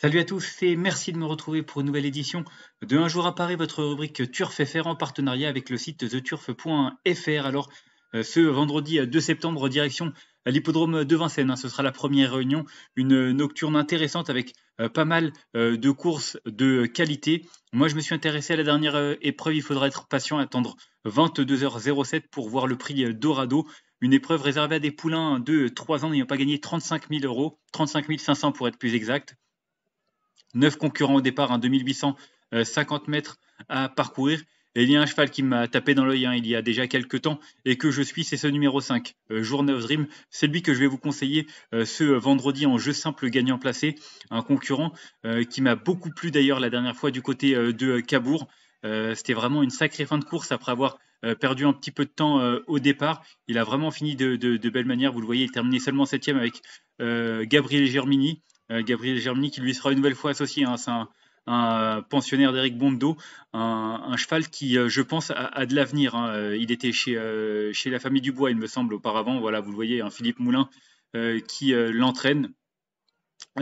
Salut à tous et merci de me retrouver pour une nouvelle édition de Un jour à Paris, votre rubrique Turf FR en partenariat avec le site theturf.fr. Alors, euh, ce vendredi 2 euh, septembre, direction l'hippodrome de Vincennes. Hein, ce sera la première réunion, une nocturne intéressante avec euh, pas mal de courses de qualité. Moi, je me suis intéressé à la dernière épreuve. Il faudra être patient, attendre 22h07 pour voir le prix Dorado. Une épreuve réservée à des poulains de 3 ans n'ayant pas gagné 35 000 euros, 35 500 pour être plus exact. Neuf concurrents au départ, un 2850 euh, mètres à parcourir. Et il y a un cheval qui m'a tapé dans l'œil hein, il y a déjà quelques temps et que je suis, c'est ce numéro 5, Jour Dream. C'est lui que je vais vous conseiller euh, ce vendredi en jeu simple gagnant placé, un concurrent euh, qui m'a beaucoup plu d'ailleurs la dernière fois du côté de Cabourg. C'était vraiment une sacrée fin de course après avoir perdu un petit peu de temps au départ. Il a vraiment fini de, de, belle manière, vous le voyez, il terminait seulement septième avec Gabriel Germini. Euh, Gabriel Germini, qui lui sera une nouvelle fois associé. Hein. c'est un, euh, pensionnaire d'Eric Bondo, un, cheval qui, euh, je pense, a, de l'avenir. Hein. Il était chez, chez la famille Dubois, il me semble, auparavant. Voilà, vous le voyez, hein, Philippe Moulin qui l'entraîne.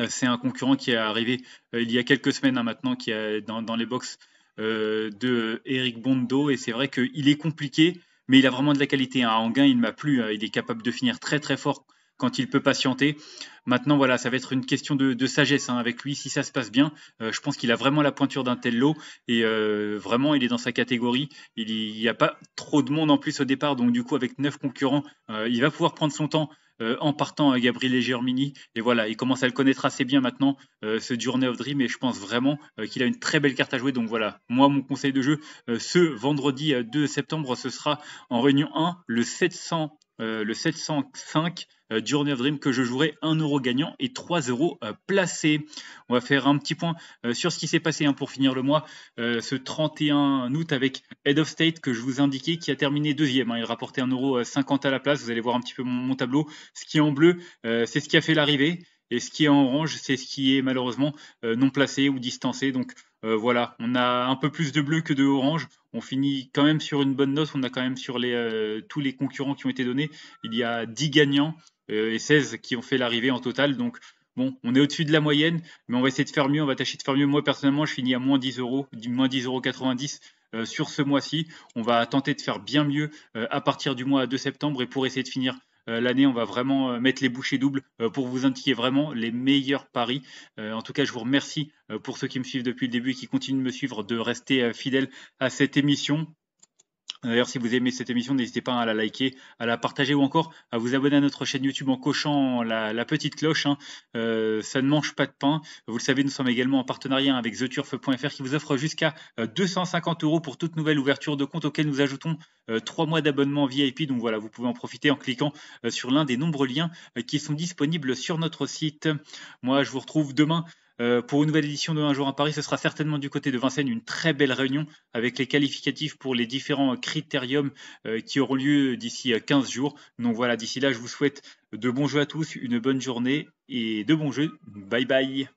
C'est un concurrent qui est arrivé il y a quelques semaines maintenant, qui est dans, les box de Eric Bondo. Et c'est vrai qu'il est compliqué, mais il a vraiment de la qualité. En gain, il m'a plu. Il est capable de finir très très fort quand il peut patienter. Maintenant, voilà, ça va être une question de, sagesse hein. avec lui. Si ça se passe bien, euh, je pense qu'il a vraiment la pointure d'un tel lot et euh, vraiment, il est dans sa catégorie. Il n'y a pas trop de monde en plus au départ, donc du coup, avec neuf concurrents, euh, il va pouvoir prendre son temps. en partant à Gabriel et Germini. Et voilà, il commence à le connaître assez bien maintenant, ce Journey of Dream, et je pense vraiment qu'il a une très belle carte à jouer. Donc voilà, moi, mon conseil de jeu, ce vendredi 2 septembre, ce sera en réunion 1, le 700 euh, le 705 du euh, Journey of Dream que je jouerai 1 euro gagnant et 3 euros euh, placés. On va faire un petit point sur ce qui s'est passé hein, pour finir le mois ce 31 août avec Head of State que je vous indiquais qui a terminé deuxième. Hein. il rapportait 1 euro 50 à la place. Vous allez voir un petit peu mon, mon tableau. Ce qui est en bleu, c'est ce qui a fait l'arrivée. Et ce qui est en orange, c'est ce qui est malheureusement non placé ou distancé. Donc euh, voilà, on a un peu plus de bleu que de orange. On finit quand même sur une bonne note. On a quand même sur les, euh, tous les concurrents qui ont été donnés. Il y a 10 gagnants euh, et 16 qui ont fait l'arrivée en total. Donc, bon, on est au-dessus de la moyenne, mais on va essayer de faire mieux. On va tâcher de faire mieux. Moi, personnellement, je finis à moins 10 euros, moins 10 euros sur ce mois-ci, on va tenter de faire bien mieux à partir du mois de septembre et pour essayer de finir euh, l'année, on va vraiment euh, mettre les bouchées doubles euh, pour vous indiquer vraiment les meilleurs paris. en tout cas, je vous remercie pour ceux qui me suivent depuis le début et qui continuent de me suivre de rester fidèles à cette émission. D'ailleurs, si vous aimez cette émission, n'hésitez pas hein, à la liker, à la partager ou encore à vous abonner à notre chaîne YouTube en cochant la, petite cloche. Hein. Euh, ça ne mange pas de pain. Vous le savez, nous sommes également en partenariat avec theturf.fr qui vous offre jusqu'à 250 euh, euros pour toute nouvelle ouverture de compte auquel nous ajoutons euh, trois mois d'abonnement VIP. Donc voilà, vous pouvez en profiter en cliquant sur l'un des nombreux liens qui sont disponibles sur notre site. Moi, je vous retrouve demain euh, pour une nouvelle édition de Un jour à Paris, ce sera certainement du côté de Vincennes une très belle réunion avec les qualificatifs pour les différents critériums euh, qui auront lieu d'ici 15 euh, jours. Donc voilà, d'ici là, je vous souhaite de bons jeux à tous, une bonne journée et de bons jeux. Bye bye